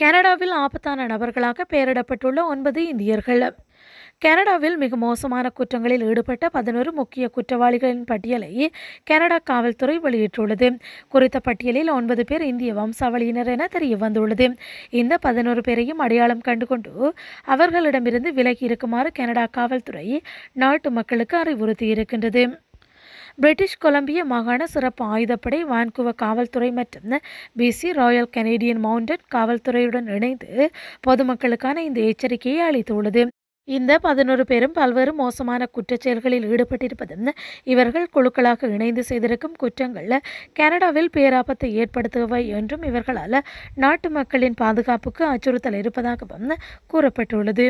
கனடாவில் ஆபத்தான நபர்களாக பெயரிடப்பட்டுள்ள ஒன்பது இந்தியர்கள் கனடாவில் மிக மோசமான குற்றங்களில் ஈடுபட்ட பதினோரு முக்கிய குற்றவாளிகளின் பட்டியலை கனடா காவல்துறை வெளியிட்டுள்ளது குறித்த பட்டியலில் ஒன்பது பேர் இந்திய வம்சாவளியினர் என தெரிய வந்துள்ளது இந்த பதினோரு பேரையும் அடையாளம் கண்டுகொண்டு அவர்களிடமிருந்து விலகி இருக்குமாறு கனடா காவல்துறை நாட்டு மக்களுக்கு அறிவுறுத்தியிருக்கின்றது பிரிட்டிஷ் கொலம்பிய மாகாண சிறப்பு ஆயுதப்படை வான்குவ காவல்துறை மற்றும் பிசி ராயல் கனேடியன் மவுண்டன் காவல்துறையுடன் இணைந்து பொதுமக்களுக்கான இந்த எச்சரிக்கையை அளித்துள்ளது இந்த பதினோரு பேரும் பல்வேறு மோசமான குற்றச்செயல்களில் ஈடுபட்டிருப்பதும் இவர்கள் குழுக்களாக இணைந்து செய்திருக்கும் குற்றங்கள் கனடாவில் பேராபத்தை ஏற்படுத்துவை என்றும் இவர்களால் நாட்டு மக்களின் பாதுகாப்புக்கு அச்சுறுத்தல் இருப்பதாகவும் கூறப்பட்டுள்ளது